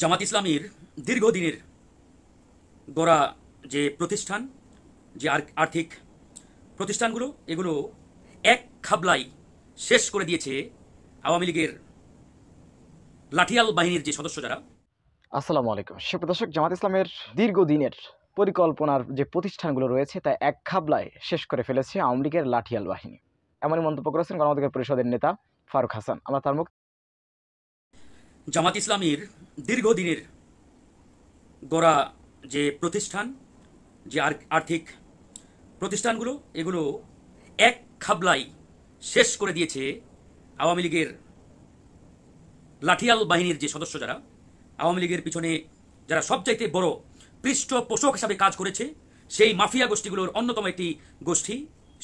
জামাত ইসলামীর দীর্ঘদিনের গড়া যে প্রতিষ্ঠান যে আর্থিক প্রতিষ্ঠানগুলো এগুলো এক খাবলাই শেষ করে দিয়েছে আওয়ামী লীগের লাঠিয়াল বাহিনীর যে সদস্য যারা আসসালামু আলাইকুম সে দর্শক জামাত ইসলামের দীর্ঘদিনের পরিকল্পনার যে প্রতিষ্ঠানগুলো রয়েছে তা এক খাবলায় শেষ করে ফেলেছে আওয়ামী লীগের লাঠিয়াল বাহিনী এমনই মন্তব্য করেছেন গণঅধিকার পরিষদের নেতা ফারুক হাসান আমরা তার মুখ জামাত ইসলামীর দীর্ঘদিনের গড়া যে প্রতিষ্ঠান যে আর্থিক প্রতিষ্ঠানগুলো এগুলো এক খাবলাই শেষ করে দিয়েছে আওয়ামী লীগের লাঠিয়াল বাহিনীর যে সদস্য যারা আওয়ামী লীগের পিছনে যারা সবচাইতে বড় পৃষ্ঠপোষক হিসাবে কাজ করেছে সেই মাফিয়া গোষ্ঠীগুলোর অন্যতম একটি গোষ্ঠী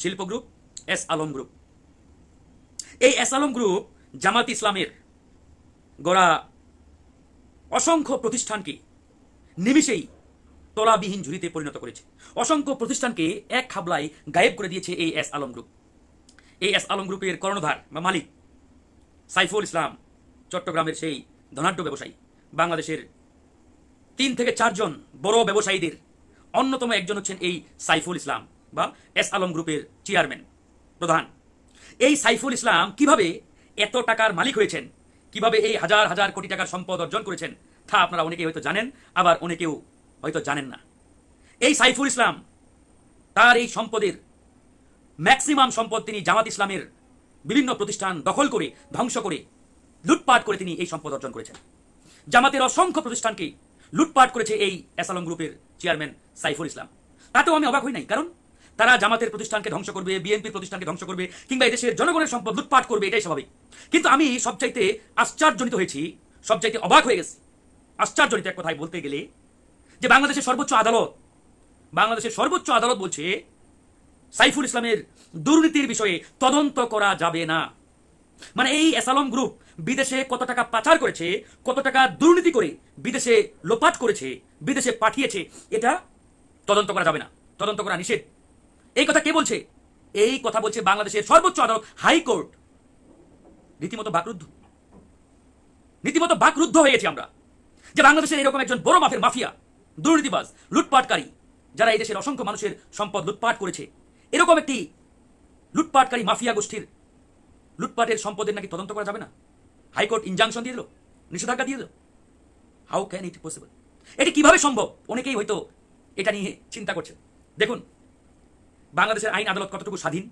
শিল্প গ্রুপ এস আলম গ্রুপ এই এস আলম গ্রুপ জামাত ইসলামের গড়া অসংখ্য প্রতিষ্ঠানকে নিমিষেই তলাবিহীন ঝুড়িতে পরিণত করেছে অসংখ্য প্রতিষ্ঠানকে এক খাবলায় গায়েব করে দিয়েছে এই এস আলম গ্রুপ এই এস আলম গ্রুপের কর্ণধার বা মালিক সাইফুল ইসলাম চট্টগ্রামের সেই ধনাঢ্য ব্যবসায়ী বাংলাদেশের তিন থেকে চারজন বড় ব্যবসায়ীদের অন্যতম একজন হচ্ছেন এই সাইফুল ইসলাম বা এস আলম গ্রুপের চেয়ারম্যান প্রধান এই সাইফুল ইসলাম কিভাবে এত টাকার মালিক হয়েছেন কিভাবে এই হাজার হাজার কোটি টাকার সম্পদ অর্জন করেছেন তা আপনারা অনেকেই হয়তো জানেন আবার অনেকেও হয়তো জানেন না এই সাইফুল ইসলাম তার এই সম্পদের ম্যাক্সিমাম সম্পদ তিনি জামাত ইসলামের বিভিন্ন প্রতিষ্ঠান দখল করে ধ্বংস করে লুটপাট করে তিনি এই সম্পদ অর্জন করেছেন জামাতের অসংখ্য প্রতিষ্ঠানকে লুটপাট করেছে এই অ্যাসালম গ্রুপের চেয়ারম্যান সাইফুল ইসলাম তাতেও আমি অবাক হই নাই কারণ তারা জামাতের প্রতিষ্ঠানকে ধ্বংস করবে বিএনপির প্রতিষ্ঠানকে ধ্বংস করবে কিংবা এদেশের জনগণের সম্পদ লুটপাট করবে এটাই স্বাভাবিক কিন্তু আমি সবচাইতে আশ্চর্যজনিত হয়েছি সবচাইতে অবাক হয়ে গেছি আশ্চর্যজনিত এক কথায় বলতে গেলে যে বাংলাদেশের সর্বোচ্চ আদালত বাংলাদেশের সর্বোচ্চ আদালত বলছে সাইফুল ইসলামের দুর্নীতির বিষয়ে তদন্ত করা যাবে না মানে এই অ্যাসালম গ্রুপ বিদেশে কত টাকা পাচার করেছে কত টাকা দুর্নীতি করে বিদেশে লোপাট করেছে বিদেশে পাঠিয়েছে এটা তদন্ত করা যাবে না তদন্ত করা নিষেধ এই কথা কে বলছে এই কথা বলছে বাংলাদেশের সর্বোচ্চ আদালত হাইকোর্ট রীতিমতো বাকরুদ্ধ রীতিমতো বাকরুদ্ধ হয়ে গেছি আমরা যে বাংলাদেশের এরকম একজন বড় মাফের মাফিয়া দুর্নীতিবাজ লুটপাটকারী যারা এই দেশের অসংখ্য মানুষের সম্পদ লুটপাট করেছে এরকম একটি লুটপাটকারী মাফিয়া গোষ্ঠীর লুটপাটের সম্পদের নাকি তদন্ত করা যাবে না হাইকোর্ট ইনজাংশন দিয়ে দিল নিষেধাজ্ঞা দিয়ে দিল হাউ ক্যান ইট পসিবল এটি কিভাবে সম্ভব অনেকেই হয়তো এটা নিয়ে চিন্তা করছে দেখুন বাংলাদেশের আইন আদালত কতটুকু স্বাধীন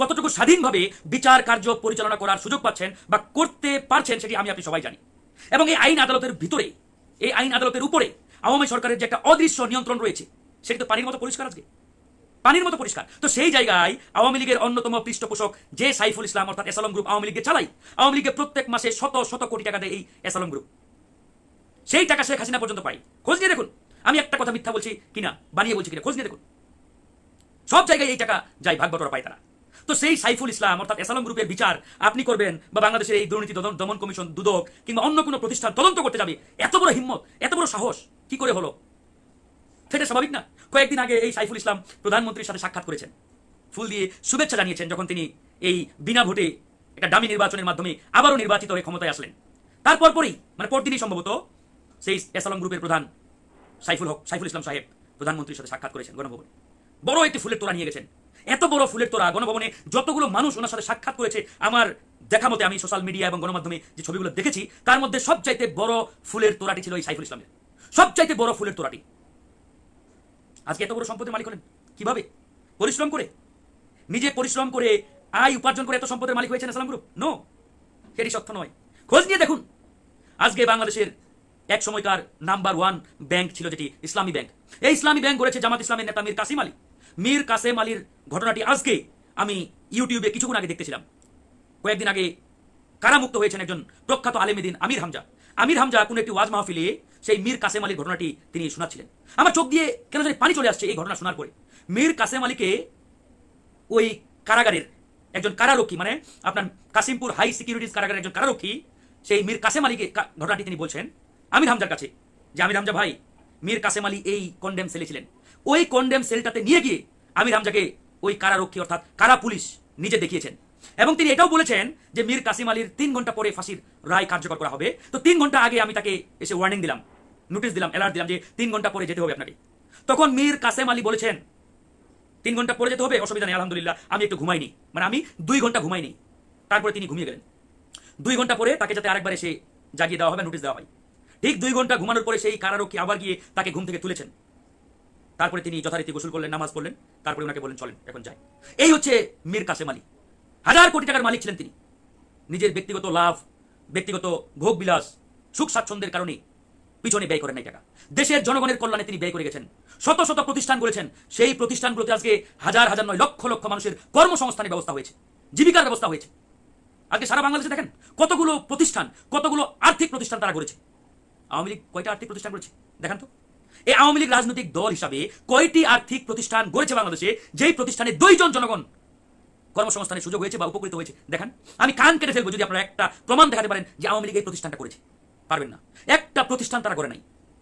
কতটুকু স্বাধীনভাবে বিচার কার্য পরিচালনা করার সুযোগ পাচ্ছেন বা করতে পারছেন সেটি আমি আপনি সবাই জানি এবং এই আইন আদালতের ভিতরে এই আইন আদালতের উপরে আওয়ামী সরকারের যে একটা অদৃশ্য নিয়ন্ত্রণ রয়েছে সেটি তো পানির মতো পরিষ্কার আজকে পানির মতো পরিষ্কার তো সেই জায়গায় আওয়ামী লীগের অন্যতম পৃষ্ঠপোষক যে সাইফুল ইসলাম অর্থাৎ এসালম গ্রুপ আওয়ামী লীগকে চালাই আওয়ামী লীগের প্রত্যেক মাসে শত শত কোটি টাকা দেয় এই এসালম গ্রুপ সেই টাকা শেখ হাসিনা পর্যন্ত পাই খোঁজ নিয়ে দেখুন আমি একটা কথা মিথ্যা বলছি কিনা বানিয়ে বলছি কিনা খোঁজ নিয়ে দেখুন সব জায়গায় এই টাকা যাই ভাগ বটরা পায় তারা তো সেই সাইফুল ইসলাম অর্থাৎ এসালাম গ্রুপের বিচার আপনি করবেন বা বাংলাদেশের এই দুর্নীতি দমন কমিশন দুদক কিংবা অন্য কোনো প্রতিষ্ঠান তদন্ত করতে যাবে এত বড় হিম্মত এত বড় সাহস কি করে হলো সেটা স্বাভাবিক না কয়েকদিন আগে এই সাইফুল ইসলাম প্রধানমন্ত্রীর সাথে সাক্ষাৎ করেছেন ফুল দিয়ে শুভেচ্ছা জানিয়েছেন যখন তিনি এই বিনা ভোটে একটা ডামি নির্বাচনের মাধ্যমে আবারও নির্বাচিত হয়ে ক্ষমতায় আসলেন তারপর পরেই মানে পরদিনই সম্ভবত সেই এসালাম গ্রুপের প্রধান সাইফুল হক সাইফুল ইসলাম সাহেব প্রধানমন্ত্রীর সাথে সাক্ষাৎ করেছেন গণভবনে বড় একটি ফুলের তোরা নিয়ে গেছেন এত বড় ফুলের তোরা গণভবনে যতগুলো মানুষ ওনার সাথে সাক্ষাৎ করেছে আমার দেখা মতে আমি সোশ্যাল মিডিয়া এবং গণমাধ্যমে যে ছবিগুলো দেখেছি তার মধ্যে সবচাইতে বড় ফুলের তোরাটি ছিল এই সাইফুল ইসলামের সবচাইতে বড় ফুলের তোরাটি আজকে এত বড় সম্পদের মালিক হলেন কিভাবে পরিশ্রম করে নিজে পরিশ্রম করে আয় উপার্জন করে এত সম্পদের মালিক হয়েছেন ইসলাম গ্রুপ নো সেটি সত্য নয় খোঁজ নিয়ে দেখুন আজকে বাংলাদেশের এক সময়কার নাম্বার ওয়ান ব্যাংক ছিল যেটি ইসলামী ব্যাংক এই ইসলামী ব্যাংক করেছে জামাত ইসলামের নেতা মীর কাসিম আলী মীর কাসেম আলীর ঘটনাটি আজকে আমি ইউটিউবে কিছুক্ষণ আগে দেখতেছিলাম কয়েকদিন আগে কারামুক্ত হয়েছেন একজন প্রখ্যাত আলেমেদিন আমির হামজা আমির হামজা কোনো একটি ওয়াজ মাহফিলে সেই মীর কাসেম আলীর ঘটনাটি তিনি শোনাচ্ছিলেন আমার চোখ দিয়ে কেন জানি পানি চলে আসছে এই ঘটনা শোনার পরে মীর কাসেম আলীকে ওই কারাগারের একজন কারারক্ষী মানে আপনার কাসিমপুর হাই সিকিউরিটিজ কারাগারের একজন কারারক্ষী সেই মীর কাসেম আলীকে ঘটনাটি তিনি বলছেন আমির হামজার কাছে যে আমির হামজা ভাই মীর কাসেম আলী এই কন্ডেম সেলেছিলেন ওই কন্ডেম সেলটাতে নিয়ে গিয়ে আমির হামজাকে ওই কারারক্ষী অর্থাৎ কারা পুলিশ নিজে দেখিয়েছেন এবং তিনি এটাও বলেছেন যে মীর কাসিম আলীর তিন ঘন্টা পরে ফাঁসির রায় কার্যকর করা হবে তো তিন ঘন্টা আগে আমি তাকে এসে ওয়ার্নিং দিলাম নোটিশ দিলাম অ্যালার্ট দিলাম যে তিন ঘন্টা পরে যেতে হবে আপনাকে তখন মীর কাসেম আলী বলেছেন তিন ঘন্টা পরে যেতে হবে অসুবিধা নেই আলহামদুলিল্লাহ আমি একটু ঘুমাইনি মানে আমি দুই ঘন্টা ঘুমাইনি তারপরে তিনি ঘুমিয়ে গেলেন দুই ঘন্টা পরে তাকে যাতে আরেকবার এসে জাগিয়ে দেওয়া হবে নোটিশ দেওয়া হয় ঠিক দুই ঘন্টা ঘুমানোর পরে সেই কারারক্ষী আবার গিয়ে তাকে ঘুম থেকে তুলেছেন তারপরে তিনি যথারীতি গোসল করলেন নামাজ পড়লেন তারপরে ওনাকে বলেন চলেন এখন যাই এই হচ্ছে মীর কাসেম আলী হাজার কোটি টাকার মালিক ছিলেন তিনি নিজের ব্যক্তিগত লাভ ব্যক্তিগত ভোগ বিলাস সুখ স্বাচ্ছন্দ্যের কারণে পিছনে ব্যয় করেন নাই টাকা দেশের জনগণের কল্যাণে তিনি ব্যয় করে গেছেন শত শত প্রতিষ্ঠান করেছেন সেই প্রতিষ্ঠানগুলোতে আজকে হাজার হাজার নয় লক্ষ লক্ষ মানুষের কর্মসংস্থানের ব্যবস্থা হয়েছে জীবিকার ব্যবস্থা হয়েছে আজকে সারা বাংলাদেশে দেখেন কতগুলো প্রতিষ্ঠান কতগুলো আর্থিক প্রতিষ্ঠান তারা করেছে আওয়ামী লীগ কয়টা আর্থিক প্রতিষ্ঠান করেছে দেখেন তো এই আওয়ামী লীগ রাজনৈতিক দল হিসাবে কয়টি আর্থিক প্রতিষ্ঠান গড়েছে বাংলাদেশে যেই প্রতিষ্ঠানে দুইজন জনগণ কর্মসংস্থানের সুযোগ হয়েছে বা উপকৃত হয়েছে দেখেন আমি কান কেটে ফেলবো যদি আপনারা একটা প্রমাণ দেখাতে পারেন যে আওয়ামী লীগ এই প্রতিষ্ঠানটা করেছে পারবেন না একটা প্রতিষ্ঠান তারা করে নাই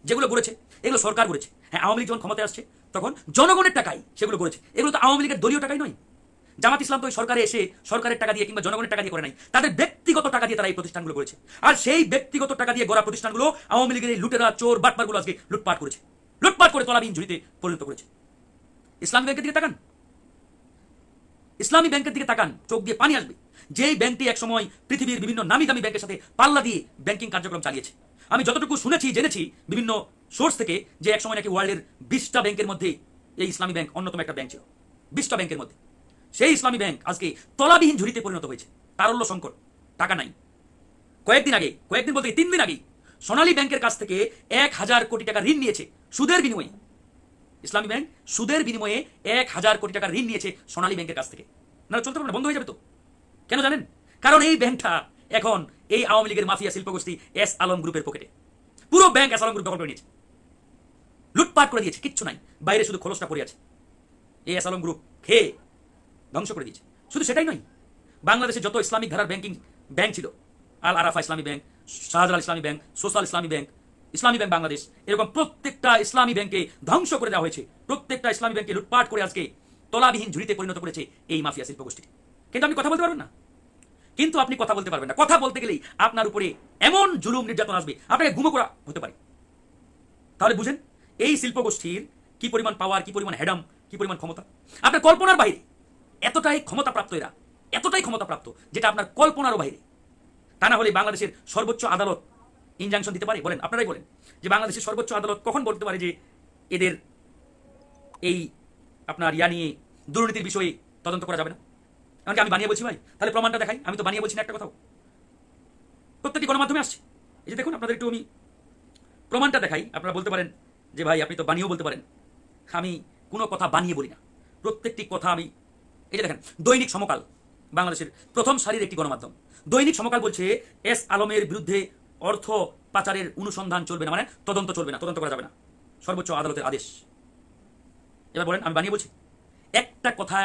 যেগুলো গড়েছে এগুলো সরকার করেছে হ্যাঁ আওয়ামী লীগ যখন ক্ষমতায় আসছে তখন জনগণের টাকাই সেগুলো করেছে এগুলো তো আওয়ামী লীগের দলীয় টাকাই নয় জামাত ইসলাম তো ওই সরকারে এসে সরকারের টাকা দিয়ে কিংবা জনগণের টাকা দিয়ে করে নাই তাদের ব্যক্তিগত টাকা দিয়ে তারা এই প্রতিষ্ঠানগুলো করেছে আর সেই ব্যক্তিগত টাকা দিয়ে গড়া প্রতিষ্ঠানগুলো আওয়ামী লীগের লুটেরা চোর বাটপারগুলো আজকে লুটপাট করেছে লুটপাট করে তলাবিন ঝুড়িতে পরিণত করেছে ইসলামী ব্যাংকের দিকে তাকান ইসলামী ব্যাংকের দিকে তাকান চোখ দিয়ে পানি আসবে যেই ব্যাংকটি একসময় পৃথিবীর বিভিন্ন নামি দামি ব্যাংকের সাথে পাল্লা দিয়ে ব্যাংকিং কার্যক্রম চালিয়েছে আমি যতটুকু শুনেছি জেনেছি বিভিন্ন সোর্স থেকে যে একসময় নাকি ওয়ার্ল্ডের বিশটা ব্যাংকের মধ্যে এই ইসলামী ব্যাংক অন্যতম একটা ব্যাংক ছিল বিশটা ব্যাংকের মধ্যে সেই ইসলামী ব্যাংক আজকে তলাবিহীন ঝুড়িতে পরিণত হয়েছে তারল্য সংকট টাকা নাই কয়েকদিন আগে কয়েকদিন বলতে তিন দিন আগে সোনালী ব্যাংকের কাছ থেকে এক হাজার কোটি টাকা ঋণ নিয়েছে সুদের বিনিময়ে ইসলামী ব্যাংক সুদের বিনিময়ে এক হাজার কোটি টাকা ঋণ নিয়েছে সোনালী ব্যাংকের কাছ থেকে না চলতে পারবে বন্ধ হয়ে যাবে তো কেন জানেন কারণ এই ব্যাংকটা এখন এই আওয়ামী লীগের মাফিয়া শিল্পগোষ্ঠী এস আলম গ্রুপের পকেটে পুরো ব্যাংক এস আলম গ্রুপ দখল করে নিয়েছে লুটপাট করে দিয়েছে কিচ্ছু নাই বাইরে শুধু খোলসটা পড়ে আছে এই এস আলম গ্রুপ খেয়ে ধ্বংস করে দিয়েছে শুধু সেটাই নয় বাংলাদেশে যত ইসলামিক ধারার ব্যাংকিং ব্যাংক ছিল আল আরাফা ইসলামী bank Shahjalal Islami bank social Islami bank Islami bank Bangladesh এরকম প্রত্যেকটা ইসলামী ব্যাংকে ধ্বংস করে দেওয়া হয়েছে প্রত্যেকটা ইসলামী ব্যাংকে লুটপাট করে আজকে তলাবিহীন ঝুড়িতে পরিণত করেছে এই মাফিয়া শিল্প গোষ্ঠীটি কিন্তু আপনি কথা বলতে পারবেন না কিন্তু আপনি কথা বলতে পারবেন না কথা বলতে গেলেই আপনার উপরে এমন জুলুম নির্যাতন আসবে আপনাকে ঘুমো করা হতে পারে তাহলে বুঝেন এই শিল্প গোষ্ঠীর কি পরিমাণ পাওয়ার কি পরিমাণ হ্যাডাম কি পরিমাণ ক্ষমতা আপনার কল্পনার বাইরে এতটাই ক্ষমতাপ্রাপ্ত এরা এতটাই ক্ষমতাপ্রাপ্ত যেটা আপনার কল্পনারও বাইরে তা না হলে বাংলাদেশের সর্বোচ্চ আদালত ইনজাংশন দিতে পারে বলেন আপনারাই বলেন যে বাংলাদেশের সর্বোচ্চ আদালত কখন বলতে পারে যে এদের এই আপনার ইয়া নিয়ে দুর্নীতির বিষয়ে তদন্ত করা যাবে না এমনকি আমি বানিয়ে বলছি ভাই তাহলে প্রমাণটা দেখাই আমি তো বানিয়ে বলছি না একটা কথাও প্রত্যেকটি গণমাধ্যমে আসছে এই যে দেখুন আপনাদের একটু আমি প্রমাণটা দেখাই আপনারা বলতে পারেন যে ভাই আপনি তো বানিয়েও বলতে পারেন আমি কোনো কথা বানিয়ে বলি না প্রত্যেকটি কথা আমি এটা দেখেন দৈনিক সমকাল বাংলাদেশের প্রথম সারির একটি গণমাধ্যম দৈনিক সমকাল বলছে এস আলমের বিরুদ্ধে অর্থ পাচারের অনুসন্ধান চলবে না মানে তদন্ত চলবে না তদন্ত করা যাবে না সর্বোচ্চ আদালতের আদেশ এবার বলেন আমি বানিয়ে বলছি একটা কথা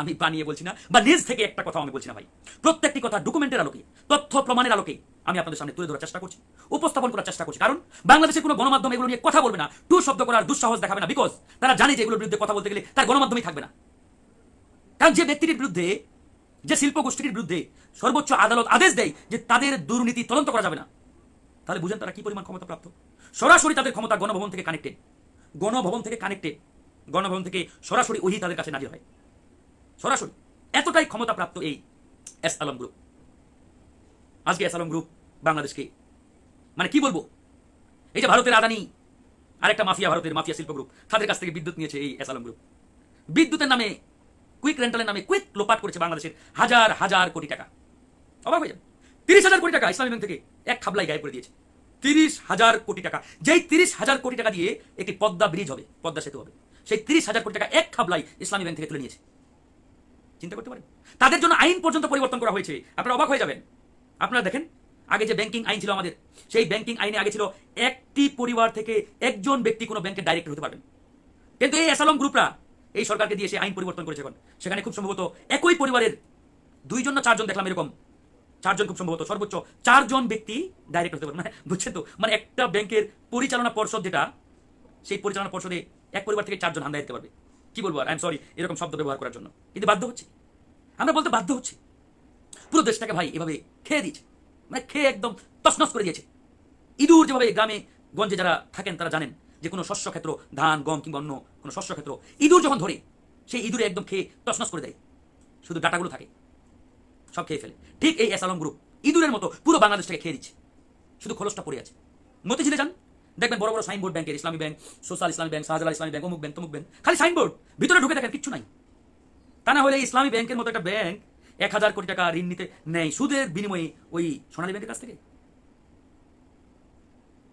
আমি বানিয়ে বলছি না বা নিজ থেকে একটা কথা আমি বলছি না ভাই প্রত্যেকটি কথা ডকুমেন্টের আলোকে তথ্য প্রমাণের আলোকে আমি আপনাদের সামনে তুলে ধরার চেষ্টা করছি উপস্থাপন করার চেষ্টা করছি কারণ বাংলাদেশের কোনো গণমাধ্যম এগুলো নিয়ে কথা বলবে না টু শব্দ করার দুঃসাহস দেখাবে না বিকজ তারা জানে যে এগুলোর বিরুদ্ধে কথা বলতে গেলে তার গণমাধ্যমেই থাকবে না কারণ যে ব্যক্তির বিরুদ্ধে যে শিল্প গোষ্ঠীর বিরুদ্ধে সর্বোচ্চ আদালত আদেশ দেয় যে তাদের দুর্নীতি তদন্ত করা যাবে না তাহলে বুঝেন তারা কি পরিমাণ ক্ষমতা প্রাপ্ত সরাসরি তাদের ক্ষমতা গণভবন থেকে কানেক্টেড গণভবন থেকে কানেক্টেড গণভবন থেকে সরাসরি ওই তাদের কাছে নাজির হয় সরাসরি এতটাই ক্ষমতা প্রাপ্ত এই এস আলম গ্রুপ আজকে এস আলম গ্রুপ বাংলাদেশকে মানে কি বলবো এই যে ভারতের আদানি আরেকটা মাফিয়া ভারতের মাফিয়া শিল্প গ্রুপ তাদের কাছ থেকে বিদ্যুৎ নিয়েছে এই এস আলম গ্রুপ বিদ্যুতের নামে কুইক রেন্টালের নামে কুইক লোপাট করেছে বাংলাদেশের হাজার হাজার কোটি টাকা অবাক হয়ে যাবে তিরিশ হাজার কোটি টাকা ইসলামী ব্যাংক থেকে এক খাবলায় গায়ে করে দিয়েছে তিরিশ হাজার কোটি টাকা যেই তিরিশ হাজার কোটি টাকা দিয়ে একটি পদ্মা ব্রিজ হবে পদ্মা সেতু হবে সেই তিরিশ হাজার কোটি টাকা এক খাবলাই ইসলামী ব্যাংক থেকে তুলে নিয়েছে চিন্তা করতে পারেন তাদের জন্য আইন পর্যন্ত পরিবর্তন করা হয়েছে আপনারা অবাক হয়ে যাবেন আপনারা দেখেন আগে যে ব্যাংকিং আইন ছিল আমাদের সেই ব্যাংকিং আইনে আগে ছিল একটি পরিবার থেকে একজন ব্যক্তি কোনো ব্যাংকের ডাইরেক্টর হতে পারবেন কিন্তু এই অ্যাসালম গ্রুপরা এই সরকারকে দিয়ে সে আইন পরিবর্তন করেছে এখন সেখানে খুব সম্ভবত একই পরিবারের দুইজন না চারজন দেখলাম এরকম চারজন খুব সম্ভবত সর্বোচ্চ চারজন ব্যক্তি ডাইরেক্ট হতে পারে মানে বুঝছেন তো মানে একটা ব্যাংকের পরিচালনা পর্ষদ যেটা সেই পরিচালনা পর্ষদে এক পরিবার থেকে চারজন হামলা দিতে পারবে কি বলবো আর আই এম সরি এরকম শব্দ ব্যবহার করার জন্য কিন্তু বাধ্য হচ্ছে আমরা বলতে বাধ্য হচ্ছে পুরো দেশটাকে ভাই এভাবে খেয়ে দিয়েছে মানে খেয়ে একদম তসনস করে দিয়েছে ইঁদুর যেভাবে গ্রামে গঞ্জে যারা থাকেন তারা জানেন যে কোনো শস্য ক্ষেত্র ধান গম কিংবা অন্য কোনো শস্য ক্ষেত্র ইঁদুর যখন ধরে সেই ইঁদুরে একদম খেয়ে তসনস করে দেয় শুধু ডাটাগুলো থাকে সব খেয়ে ফেলে ঠিক এই অ্যাসালম গ্রুপ ইঁদুরের মতো পুরো বাংলাদেশটাকে খেয়ে দিচ্ছে শুধু খোলসটা পড়ে আছে মতি মতিঝিলে যান দেখবেন বড় বড় সাইনবোর্ড ব্যাংকের Islami bank social Islami bank Shahjalal Islami bank অমুক ব্যাংক তমুক ব্যাংক খালি সাইনবোর্ড ভিতরে ঢুকে দেখেন কিছু নাই তা না হলে ইসলামী ব্যাংকের মতো একটা ব্যাংক এক হাজার কোটি টাকা ঋণ নিতে নেয় সুদের বিনিময়ে ওই সোনালী ব্যাংকের কাছ থেকে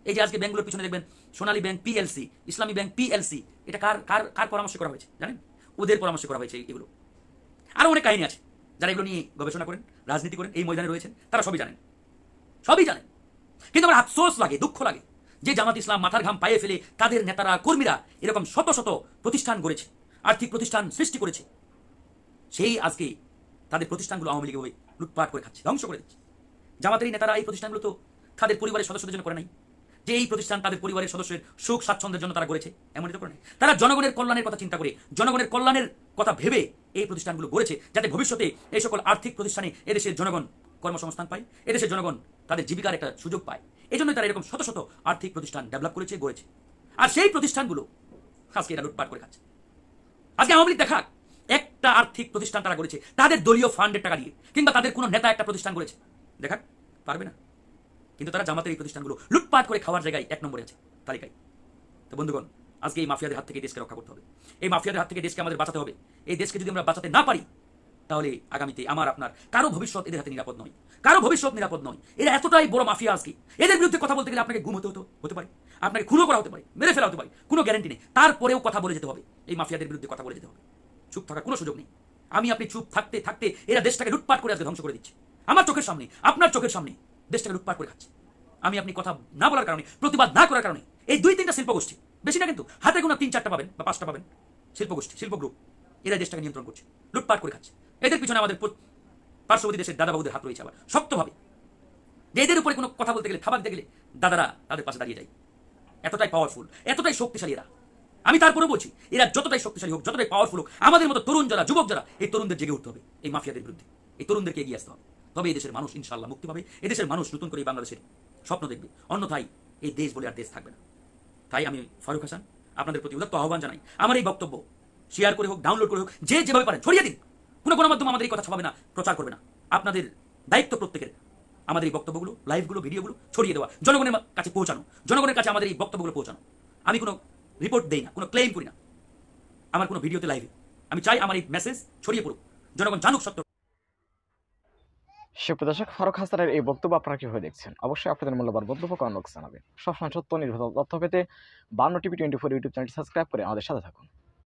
এই যে আজকে ব্যাংকগুলোর পিছনে দেখবেন Sonali bank PLC Islami bank PLC এটা কার কার কার পরামর্শ করা হয়েছে জানেন ওদের পরামর্শ করা হয়েছে এগুলো আরও অনেক কাহিনী আছে যারা এগুলো নিয়ে গবেষণা করেন রাজনীতি করেন এই ময়দানে রয়েছেন তারা সবই জানেন সবই জানেন কিন্তু আমার আফসোস লাগে দুঃখ লাগে যে জামাত ইসলাম মাথার ঘাম পায়ে ফেলে তাদের নেতারা কর্মীরা এরকম শত শত প্রতিষ্ঠান গড়েছে আর্থিক প্রতিষ্ঠান সৃষ্টি করেছে সেই আজকে তাদের প্রতিষ্ঠানগুলো আওয়ামী লীগ লুটপাট করে খাচ্ছে ধ্বংস করে দিচ্ছে জামাতের নেতারা এই প্রতিষ্ঠানগুলো তো তাদের পরিবারের সদস্যদের জন্য করে নাই যে এই প্রতিষ্ঠান তাদের পরিবারের সদস্যের সুখ স্বাচ্ছন্দ্যের জন্য তারা করেছে এমন তো করে তারা জনগণের কল্যাণের কথা চিন্তা করে জনগণের কল্যাণের কথা ভেবে এই প্রতিষ্ঠানগুলো গড়েছে যাতে ভবিষ্যতে এই সকল আর্থিক প্রতিষ্ঠানে এদেশের জনগণ কর্মসংস্থান পায় এদেশের জনগণ তাদের জীবিকার একটা সুযোগ পায় এই জন্য তারা এরকম শত শত আর্থিক প্রতিষ্ঠান ডেভেলপ করেছে গড়েছে আর সেই প্রতিষ্ঠানগুলো আজকে এটা লুটপাট করে খাচ্ছে আজকে আওয়ামী লীগ দেখাক একটা আর্থিক প্রতিষ্ঠান তারা করেছে তাদের দলীয় ফান্ডের টাকা দিয়ে কিংবা তাদের কোনো নেতা একটা প্রতিষ্ঠান করেছে দেখাক পারবে না কিন্তু তারা জামাতের এই প্রতিষ্ঠানগুলো লুটপাট করে খাওয়ার জায়গায় এক নম্বরে আছে তালিকায় তো বন্ধুগণ আজকে এই মাফিয়াদের হাত থেকে দেশকে রক্ষা করতে হবে এই মাফিয়াদের হাত থেকে দেশকে আমাদের বাঁচাতে হবে এই দেশকে যদি আমরা বাঁচাতে না পারি তাহলে আগামীতে আমার আপনার কারো ভবিষ্যৎ এদের হাতে নিরাপদ নয় কারো ভবিষ্যৎ নিরাপদ নয় এরা এতটাই বড় মাফিয়া আজকে এদের বিরুদ্ধে কথা বলতে গেলে আপনাকে ঘুম হতে হতে পারে আপনাকে খুনও করা হতে পারে মেরে ফেলা হতে পারে কোনো গ্যারান্টি নেই তারপরেও কথা বলে যেতে হবে এই মাফিয়াদের বিরুদ্ধে কথা বলে যেতে হবে চুপ থাকার কোনো সুযোগ নেই আমি আপনি চুপ থাকতে থাকতে এরা দেশটাকে লুটপাট করে আজকে ধ্বংস করে দিচ্ছে আমার চোখের সামনে আপনার চোখের সামনে দেশটাকে লুটপাট করে খাচ্ছে আমি আপনি কথা না বলার কারণে প্রতিবাদ না করার কারণে এই দুই তিনটা শিল্পগোষ্ঠী বেশি না কিন্তু হাতে গোনা তিন চারটা পাবেন বা পাঁচটা পাবেন শিল্পগোষ্ঠী শিল্প গ্রুপ এরা দেশটাকে নিয়ন্ত্রণ করছে লুটপাট করে খাচ্ছে এদের পিছনে আমাদের পার্শ্ববর্তী দেশের দাদাবাবুদের হাত রয়েছে আবার শক্তভাবে যে এদের উপরে কোনো কথা বলতে গেলে থাবা দিতে গেলে দাদারা তাদের পাশে দাঁড়িয়ে যায় এতটাই পাওয়ারফুল এতটাই শক্তিশালী এরা আমি তারপরে বলছি এরা যতটাই শক্তিশালী হোক যতটাই পাওয়ারফুল হোক আমাদের মতো তরুণ যারা যুবক যারা এই তরুণদের জেগে উঠতে হবে এই মাফিয়াদের বিরুদ্ধে এই তরুণদেরকে এগিয়ে আসতে হবে তবে এদেশের মানুষ ইনশাল্লাহ মুক্তি পাবে এদেশের মানুষ নতুন করে বাংলাদেশের স্বপ্ন দেখবে অন্যথায় এই দেশ বলে আর দেশ থাকবে না তাই আমি ফারুক হাসান আপনাদের প্রতি উদাত্ত আহ্বান জানাই আমার এই বক্তব্য শেয়ার করে হোক ডাউনলোড করে হোক যে যেভাবে পারেন ছড়িয়ে দিন কোনো কোনো মাধ্যম আমাদের এই কথা ছাপাবে না প্রচার করবে না আপনাদের দায়িত্ব প্রত্যেকের আমাদের এই বক্তব্যগুলো লাইভগুলো ভিডিওগুলো ছড়িয়ে দেওয়া জনগণের কাছে পৌঁছানো জনগণের কাছে আমাদের এই বক্তব্যগুলো পৌঁছানো আমি কোনো রিপোর্ট দেই না কোনো ক্লেম করি না আমার কোনো ভিডিওতে লাইভে আমি চাই আমার এই মেসেজ ছড়িয়ে পড়ুক জনগণ জানুক সত্য সুপ্রদর্শক ফারুক হাসানের এই বক্তব্য আপনারা কীভাবে দেখছেন অবশ্যই আপনাদের মূল্যবান বক্তব্য কারণ বক্সে জানাবেন সবসময় সত্য নির্ভর তথ্য পেতে বান্ন TV twenty four YouTube channel subscribe করে আমাদের সাথে থাকুন